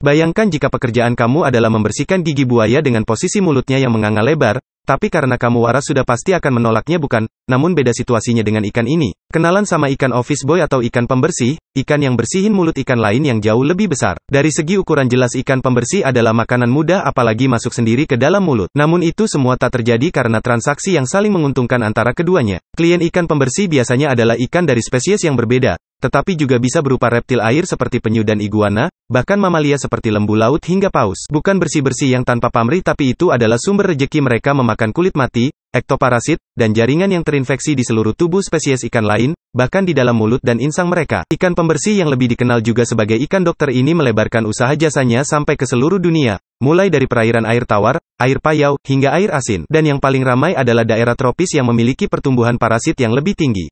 Bayangkan jika pekerjaan kamu adalah membersihkan gigi buaya dengan posisi mulutnya yang menganga lebar, tapi karena kamu waras sudah pasti akan menolaknya bukan, namun beda situasinya dengan ikan ini. Kenalan sama ikan office boy atau ikan pembersih, ikan yang bersihin mulut ikan lain yang jauh lebih besar. Dari segi ukuran jelas ikan pembersih adalah makanan mudah apalagi masuk sendiri ke dalam mulut. Namun itu semua tak terjadi karena transaksi yang saling menguntungkan antara keduanya. Klien ikan pembersih biasanya adalah ikan dari spesies yang berbeda, tetapi juga bisa berupa reptil air seperti penyu dan iguana, bahkan mamalia seperti lembu laut hingga paus. Bukan bersih-bersih yang tanpa pamrih tapi itu adalah sumber rejeki mereka memakan kulit mati, ektoparasit, dan jaringan yang terinfeksi di seluruh tubuh spesies ikan lain, bahkan di dalam mulut dan insang mereka. Ikan pembersih yang lebih dikenal juga sebagai ikan dokter ini melebarkan usaha jasanya sampai ke seluruh dunia, mulai dari perairan air tawar, air payau, hingga air asin. Dan yang paling ramai adalah daerah tropis yang memiliki pertumbuhan parasit yang lebih tinggi.